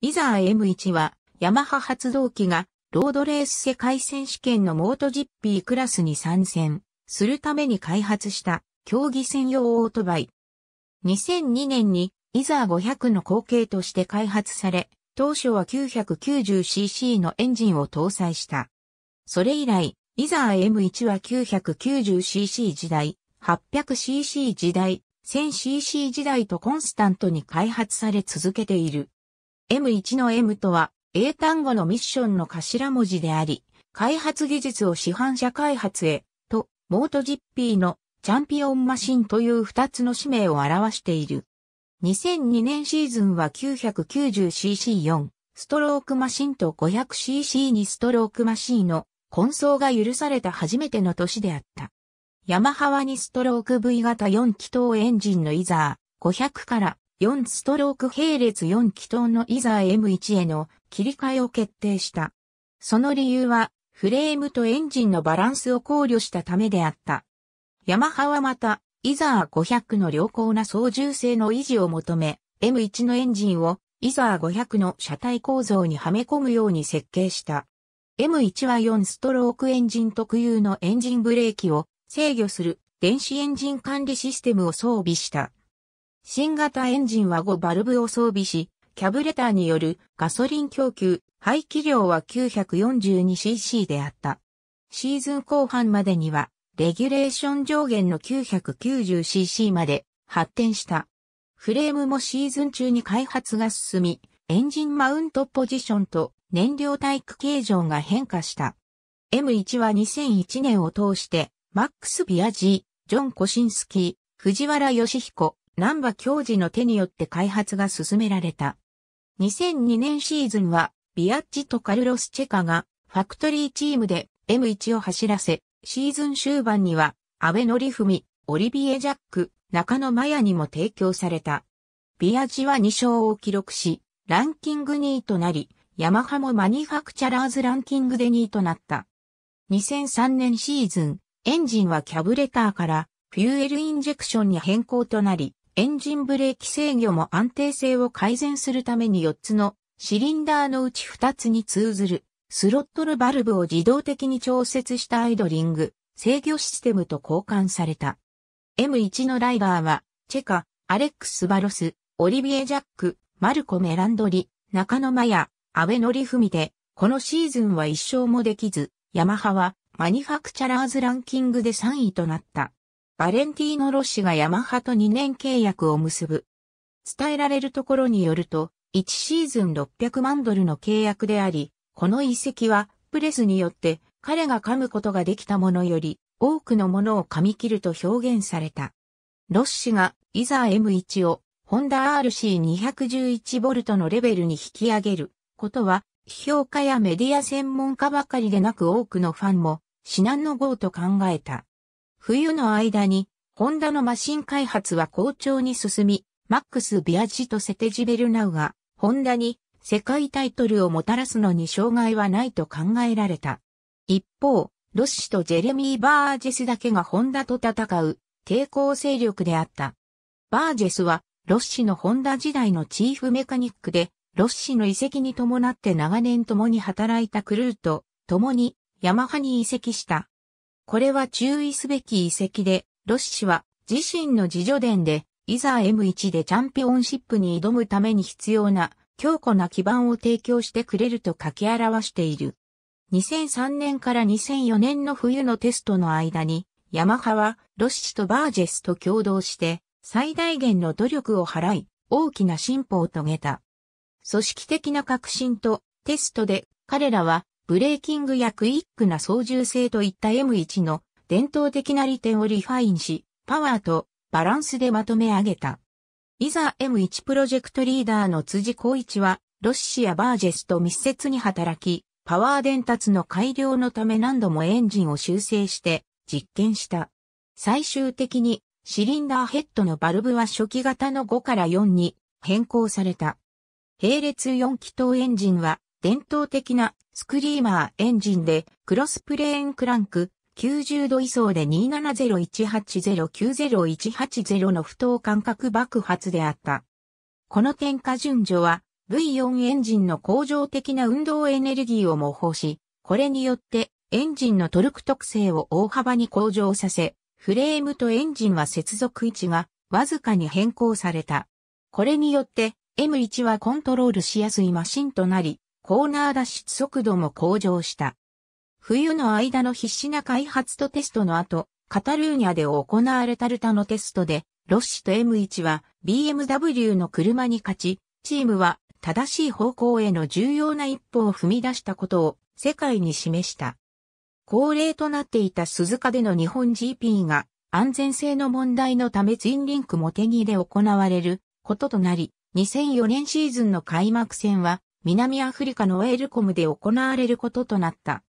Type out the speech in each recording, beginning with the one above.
イザー M1 は、ヤマハ発動機が、ロードレース世界選手権のモートジッピークラスに参戦するために開発した競技専用オートバイ。2002年にイザー500の後継として開発され、当初は 990cc のエンジンを搭載した。それ以来、イザー M1 は 990cc 時代、800cc 時代、1000cc 時代とコンスタントに開発され続けている。M1 の M とは、英単語のミッションの頭文字であり、開発技術を市販車開発へ、と、モートジッピーのチャンピオンマシンという二つの使命を表している。2002年シーズンは 990cc4 ストロークマシンと 500cc2 ストロークマシンの混走が許された初めての年であった。ヤマハは2ストローク V 型4気筒エンジンのイザー500から4ストローク並列4気筒のイザー M1 への切り替えを決定した。その理由は、フレームとエンジンのバランスを考慮したためであった。ヤマハはまた、イザー500の良好な操縦性の維持を求め、M1 のエンジンをイザー500の車体構造にはめ込むように設計した。M1 は4ストロークエンジン特有のエンジンブレーキを制御する電子エンジン管理システムを装備した。新型エンジンは5バルブを装備し、キャブレターによるガソリン供給、排気量は 942cc であった。シーズン後半までには、レギュレーション上限の 990cc まで発展した。フレームもシーズン中に開発が進み、エンジンマウントポジションと燃料体育形状が変化した。M1 は2001年を通して、マックス・ビアジー、ジョン・コシンスキー、藤原義彦、南波教授の手によって開発が進められた。2002年シーズンは、ビアッジとカルロス・チェカが、ファクトリーチームで M1 を走らせ、シーズン終盤には、安倍則文、オリビエ・ジャック、中野麻也にも提供された。ビアジは2勝を記録し、ランキング2位となり、ヤマハもマニファクチャラーズランキングで2位となった。2003年シーズン、エンジンはキャブレターからフューエルインジェクションに変更となり、エンジンブレーキ制御も安定性を改善するために4つのシリンダーのうち2つに通ずるスロットルバルブを自動的に調節したアイドリング制御システムと交換された。M1 のライバーはチェカ、アレックス・バロス、オリビエ・ジャック、マルコ・メランドリ、中野マヤ、安倍則文で、このシーズンは一勝もできず、ヤマハはマニファクチャラーズランキングで3位となった。バレンティーノ・ロッシがヤマハと2年契約を結ぶ。伝えられるところによると、1シーズン600万ドルの契約であり、この遺跡は、プレスによって彼が噛むことができたものより、多くのものを噛み切ると表現された。ロッシが、イザー M1 を、ホンダ RC211 ボルトのレベルに引き上げることは、批評家やメディア専門家ばかりでなく多くのファンも、至難の号と考えた。冬の間に、ホンダのマシン開発は好調に進み、マックス・ビアジとセテジ・ベルナウが、ホンダに世界タイトルをもたらすのに障害はないと考えられた。一方、ロッシとジェレミー・バージェスだけがホンダと戦う抵抗勢力であった。バージェスはロッシのホンダ時代のチーフメカニックで、ロッシの移籍に伴って長年共に働いたクルーと共にヤマハに移籍したこれは注意すべき遺跡で、ロシ氏は自身の自助伝で、いざ M1 でチャンピオンシップに挑むために必要な強固な基盤を提供してくれると書き表している。2003年から2004年の冬のテストの間に、ヤマハはロシ氏とバージェスと共同して最大限の努力を払い、大きな進歩を遂げた。組織的な革新とテストで彼らはブレーキングやクイックな操縦性といった M1 の伝統的な利点をリファインし、パワーとバランスでまとめ上げた。いざ M1 プロジェクトリーダーの辻光一は、ロッシやバージェスと密接に働き、パワー伝達の改良のため何度もエンジンを修正して実験した。最終的にシリンダーヘッドのバルブは初期型の5から4に変更された。並列4気筒エンジンは伝統的なスクリーマーエンジンでクロスプレーンクランク90度位相で27018090180の不等間隔爆発であった。この点火順序は V4 エンジンの向上的な運動エネルギーを模倣し、これによってエンジンのトルク特性を大幅に向上させ、フレームとエンジンは接続位置がわずかに変更された。これによって M1 はコントロールしやすいマシンとなり、コーナー脱出速度も向上した。冬の間の必死な開発とテストの後、カタルーニャで行われたルタのテストで、ロッシと M1 は BMW の車に勝ち、チームは正しい方向への重要な一歩を踏み出したことを世界に示した。恒例となっていた鈴鹿での日本 GP が安全性の問題のためツインリンクモテギで行われることとなり、2004年シーズンの開幕戦は南アフリカのウェールコムで行われることとなった。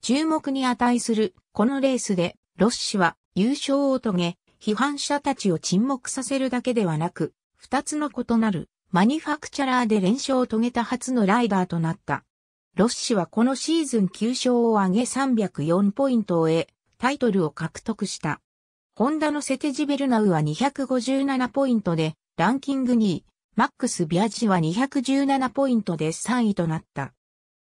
注目に値する、このレースで、ロッシは優勝を遂げ、批判者たちを沈黙させるだけではなく、二つの異なる、マニファクチャラーで連勝を遂げた初のライダーとなった。ロッシはこのシーズン9勝を挙げ304ポイントを得、タイトルを獲得した。ホンダのセテジベルナウは257ポイントで、ランキング2位。マックス・ビアジは217ポイントで3位となった。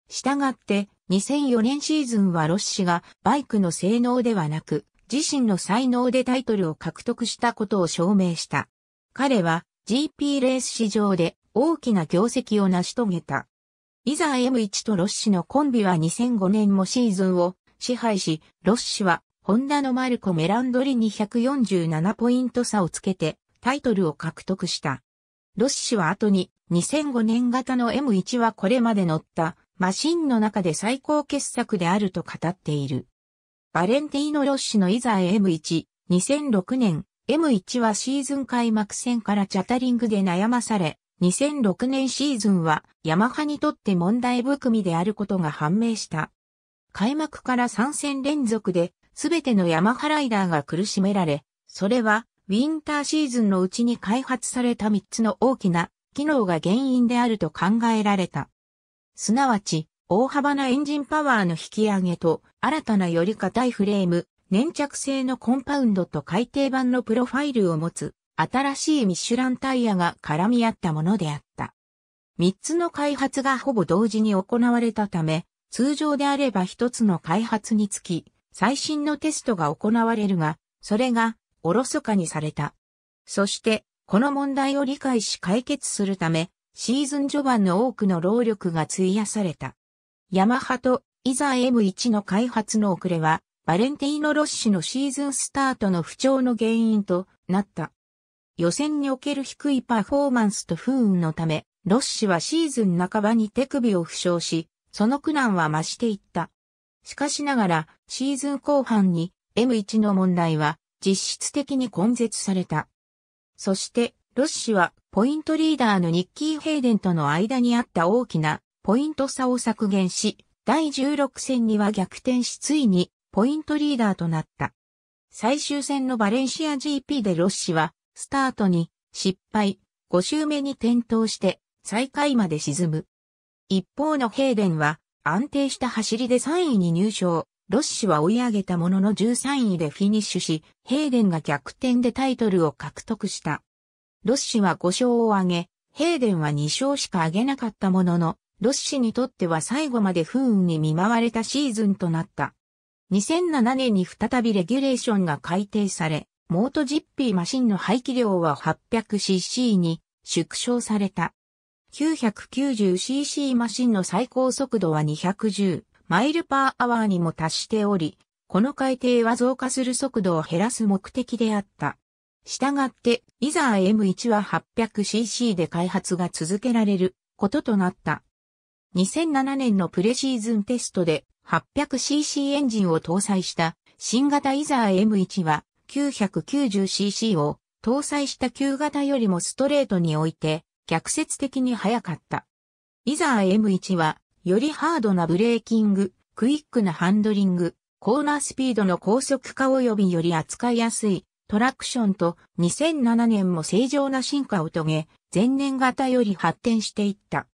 したがって、2004年シーズンはロッシがバイクの性能ではなく、自身の才能でタイトルを獲得したことを証明した。彼は GP レース史上で大きな業績を成し遂げた。いざ M1 とロッシのコンビは2005年もシーズンを支配し、ロッシはホンダのマルコ・メランドリに147ポイント差をつけてタイトルを獲得した。ロッシは後に2005年型の M1 はこれまで乗ったマシンの中で最高傑作であると語っている。バレンティーノ・ロッシのイザエ M1、2006年、M1 はシーズン開幕戦からチャタリングで悩まされ、2006年シーズンはヤマハにとって問題含みであることが判明した。開幕から3戦連続で、すべてのヤマハライダーが苦しめられ、それはウィンターシーズンのうちに開発された3つの大きな機能が原因であると考えられた。すなわち、大幅なエンジンパワーの引き上げと、新たなより硬いフレーム、粘着性のコンパウンドと改定版のプロファイルを持つ、新しいミシュランタイヤが絡み合ったものであった。三つの開発がほぼ同時に行われたため、通常であれば一つの開発につき、最新のテストが行われるが、それがおろそかにされた。そして、この問題を理解し解決するため、シーズン序盤の多くの労力が費やされた。ヤマハとイザ M1 の開発の遅れは、バレンティーノ・ロッシのシーズンスタートの不調の原因となった。予選における低いパフォーマンスと不運のため、ロッシはシーズン半ばに手首を負傷し、その苦難は増していった。しかしながら、シーズン後半に M1 の問題は実質的に根絶された。そして、ロッシはポイントリーダーのニッキー・ヘイデンとの間にあった大きなポイント差を削減し、第16戦には逆転しついにポイントリーダーとなった。最終戦のバレンシア GP でロッシはスタートに失敗、5周目に転倒して最下位まで沈む。一方のヘイデンは安定した走りで3位に入賞。ロッシは追い上げたものの13位でフィニッシュし、ヘーデンが逆転でタイトルを獲得した。ロッシは5勝を挙げ、ヘーデンは2勝しか挙げなかったものの、ロッシにとっては最後まで不運に見舞われたシーズンとなった。2007年に再びレギュレーションが改定され、モートジッピーマシンの排気量は 800cc に縮小された。990cc マシンの最高速度は210。マイルパーアワーにも達しており、この改定は増加する速度を減らす目的であった。したがって、イザー M1 は 800cc で開発が続けられることとなった。2007年のプレシーズンテストで 800cc エンジンを搭載した新型イザー M1 は 990cc を搭載した旧型よりもストレートにおいて逆説的に速かった。イザー M1 はよりハードなブレーキング、クイックなハンドリング、コーナースピードの高速化及びより扱いやすいトラクションと2007年も正常な進化を遂げ、前年型より発展していった。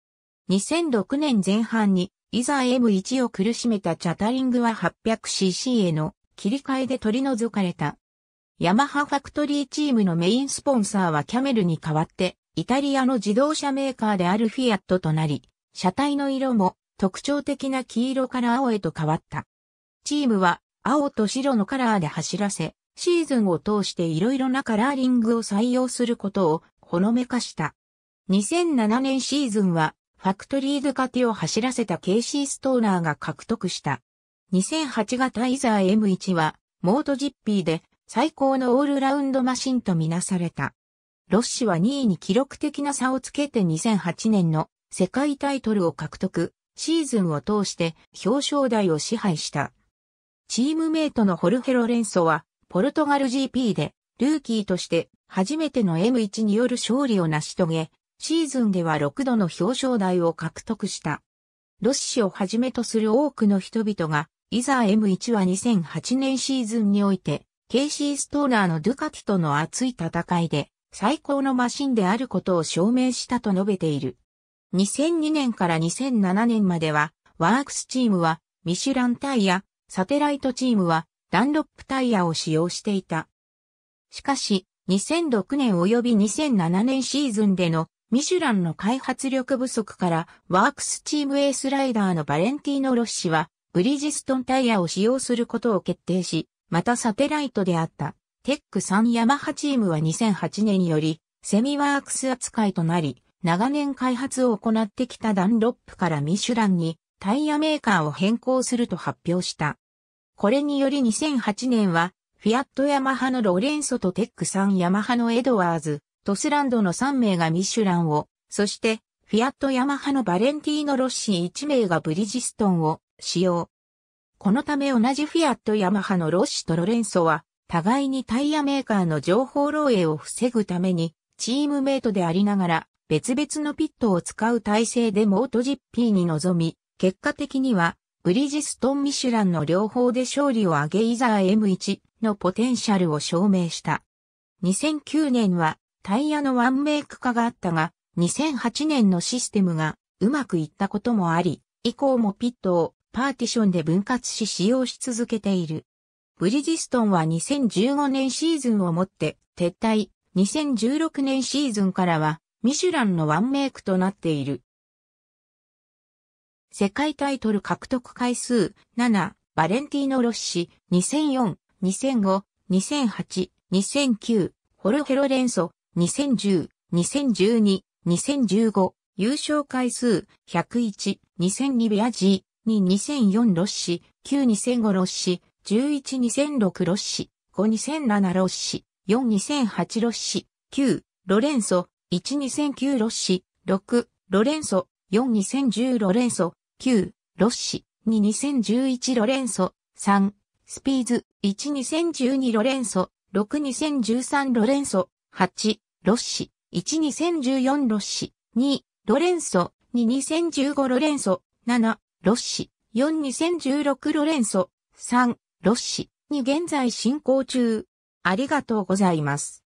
2006年前半に、いざ M1 を苦しめたチャタリングは 800cc への切り替えで取り除かれた。ヤマハファクトリーチームのメインスポンサーはキャメルに代わって、イタリアの自動車メーカーであるフィアットとなり、車体の色も特徴的な黄色から青へと変わった。チームは青と白のカラーで走らせ、シーズンを通していろいろなカラーリングを採用することをほのめかした。2007年シーズンはファクトリーズカティを走らせたケイシー・ストーナーが獲得した。2008型イザー M1 はモートジッピーで最高のオールラウンドマシンとみなされた。ロッシは2位に記録的な差をつけて2008年の世界タイトルを獲得。シーズンを通して表彰台を支配した。チームメイトのホルヘロレンソは、ポルトガル GP で、ルーキーとして初めての M1 による勝利を成し遂げ、シーズンでは6度の表彰台を獲得した。ロッシをはじめとする多くの人々が、いざ M1 は2008年シーズンにおいて、ケイシー・ストーナーのドゥカティとの熱い戦いで、最高のマシンであることを証明したと述べている。2002年から2007年までは、ワークスチームは、ミシュランタイヤ、サテライトチームは、ダンロップタイヤを使用していた。しかし、2006年及び2007年シーズンでのミシュランの開発力不足からワークスチームエースライダーのバレンティーノ・ロッシはブリジストンタイヤを使用することを決定し、またサテライトであったテック3ヤマハチームは2008年よりセミワークス扱いとなり、長年開発を行ってきたダンロップからミシュランにタイヤメーカーを変更すると発表した。これにより2008年は、フィアットヤマハのロレンソとテックさんヤマハのエドワーズ、トスランドの3名がミシュランを、そしてフィアットヤマハのバレンティーノ・ロッシー1名がブリジストンを使用。このため同じフィアットヤマハのロッシとロレンソは、互いにタイヤメーカーの情報漏洩を防ぐために、チームメイトでありながら、別々のピットを使う体制でモート GP に臨み、結果的には、ブリヂストン・ミシュランの両方で勝利を挙げイザー M1 のポテンシャルを証明した。2009年はタイヤのワンメイク化があったが、2008年のシステムがうまくいったこともあり、以降もピットをパーティションで分割し使用し続けている。ブリヂストンは2015年シーズンをもって撤退、2016年シーズンからはミシュランのワンメイクとなっている。世界タイトル獲得回数7、バレンティーノ・ロッシ、2004、2005、2008、2009、ホルヘロレンソ、2010、2012、2015、優勝回数101、2002ビアジー、2、2004ロッシ、9、2005ロッシ、11、2006ロッシ、5、2007ロッシ、4、2008ロッシ、9、ロレンソ、12009ロッシ、6、ロレンソ、42010ロレンソ、9、ロッシ、22011ロレンソ、3、スピーズ、12012ロレンソ、62013ロレンソ、8、ロッシ、12014ロッシ、2、ロレンソ、22015ロレンソ、7、ロッシ、42016ロレンソ、3、ロッシ、に現在進行中。ありがとうございます。